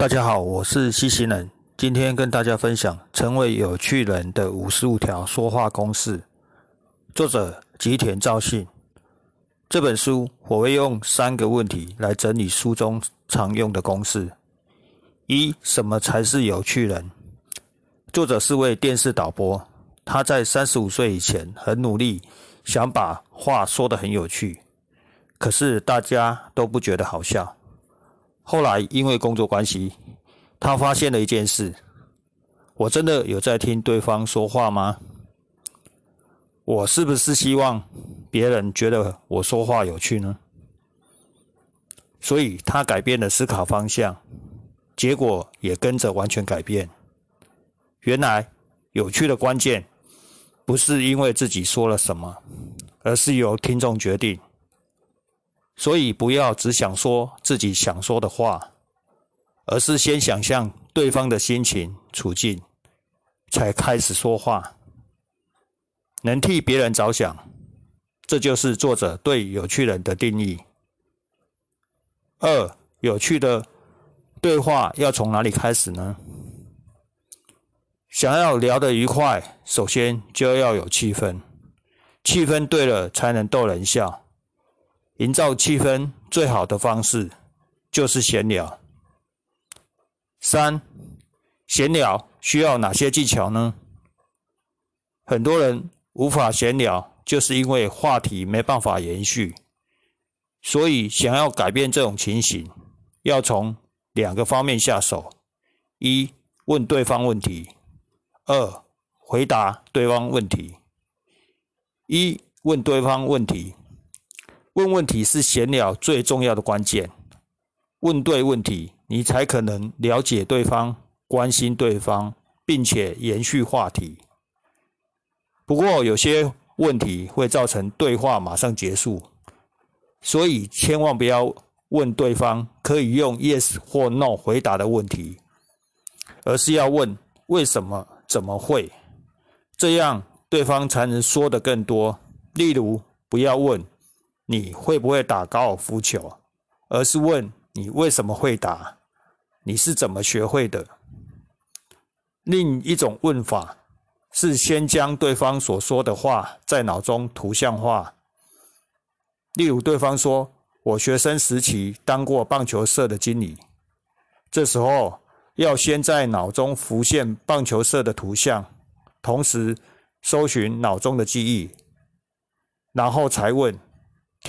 大家好，我是西西人，今天跟大家分享成为有趣人的五十五条说话公式。作者吉田昭信这本书，我会用三个问题来整理书中常用的公式。一，什么才是有趣人？作者是位电视导播，他在三十五岁以前很努力，想把话说得很有趣，可是大家都不觉得好笑。后来因为工作关系，他发现了一件事：我真的有在听对方说话吗？我是不是希望别人觉得我说话有趣呢？所以他改变了思考方向，结果也跟着完全改变。原来有趣的关键，不是因为自己说了什么，而是由听众决定。所以不要只想说自己想说的话，而是先想象对方的心情处境，才开始说话。能替别人着想，这就是作者对有趣人的定义。二有趣的对话要从哪里开始呢？想要聊得愉快，首先就要有气氛，气氛对了，才能逗人笑。营造气氛最好的方式就是闲聊。三，闲聊需要哪些技巧呢？很多人无法闲聊，就是因为话题没办法延续。所以，想要改变这种情形，要从两个方面下手：一、问对方问题；二、回答对方问题。一、问对方问题。问问题是闲聊最重要的关键，问对问题，你才可能了解对方、关心对方，并且延续话题。不过，有些问题会造成对话马上结束，所以千万不要问对方可以用 yes 或 no 回答的问题，而是要问为什么、怎么会，这样对方才能说的更多。例如，不要问。你会不会打高尔夫球？而是问你为什么会打，你是怎么学会的。另一种问法是先将对方所说的话在脑中图像化。例如，对方说我学生时期当过棒球社的经理，这时候要先在脑中浮现棒球社的图像，同时搜寻脑中的记忆，然后才问。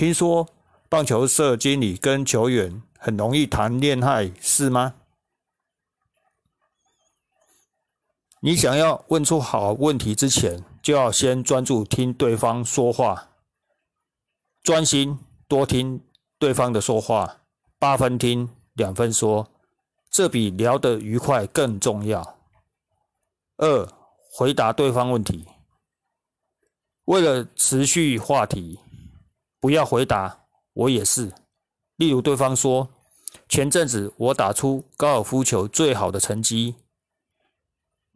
听说棒球社经理跟球员很容易谈恋爱，是吗？你想要问出好问题之前，就要先专注听对方说话，专心多听对方的说话，八分听，两分说，这比聊得愉快更重要。二，回答对方问题，为了持续话题。不要回答，我也是。例如，对方说：“前阵子我打出高尔夫球最好的成绩。”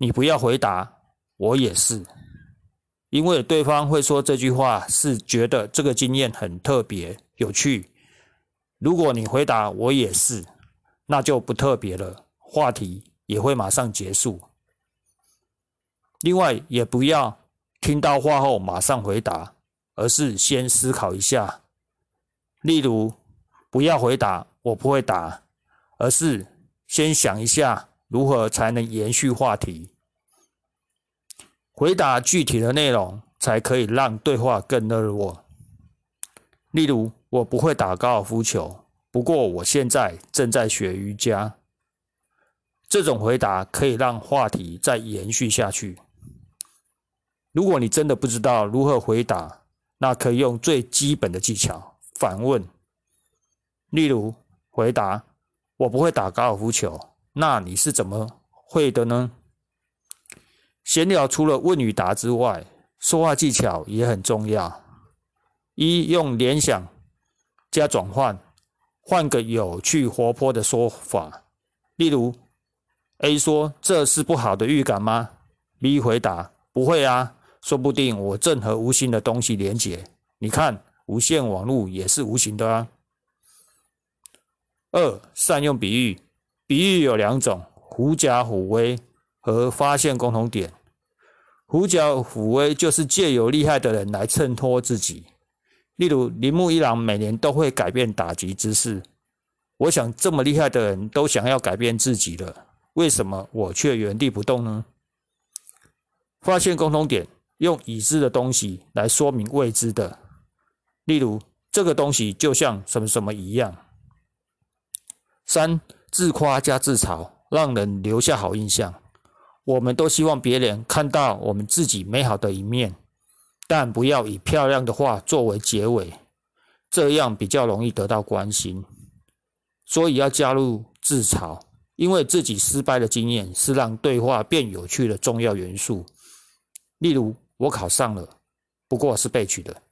你不要回答，我也是，因为对方会说这句话是觉得这个经验很特别有趣。如果你回答“我也是”，那就不特别了，话题也会马上结束。另外，也不要听到话后马上回答。而是先思考一下，例如不要回答“我不会打”，而是先想一下如何才能延续话题，回答具体的内容，才可以让对话更热络。例如，我不会打高尔夫球，不过我现在正在学瑜伽。这种回答可以让话题再延续下去。如果你真的不知道如何回答，那可以用最基本的技巧反问，例如回答我不会打高尔夫球，那你是怎么会的呢？闲聊除了问与答之外，说话技巧也很重要。一用联想加转换，换个有趣活泼的说法。例如 A 说：“这是不好的预感吗？”B 回答：“不会啊。”说不定我正和无形的东西连接。你看，无线网络也是无形的啊。二，善用比喻。比喻有两种：狐假虎威和发现共同点。狐假虎威就是借有厉害的人来衬托自己。例如铃木一郎每年都会改变打击姿势。我想这么厉害的人都想要改变自己了，为什么我却原地不动呢？发现共同点。用已知的东西来说明未知的，例如这个东西就像什么什么一样。三自夸加自嘲，让人留下好印象。我们都希望别人看到我们自己美好的一面，但不要以漂亮的话作为结尾，这样比较容易得到关心。所以要加入自嘲，因为自己失败的经验是让对话变有趣的重要元素。例如。我考上了，不过是被取的。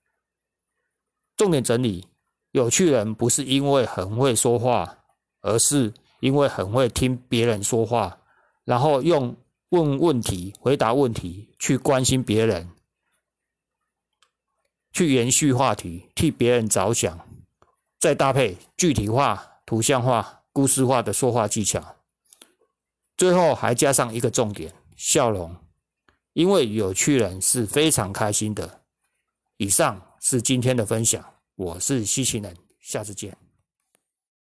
重点整理：有趣人不是因为很会说话，而是因为很会听别人说话，然后用问问题、回答问题去关心别人，去延续话题，替别人着想，再搭配具体化、图像化、故事化的说话技巧，最后还加上一个重点：笑容。因为有趣人是非常开心的。以上是今天的分享，我是西奇人，下次见。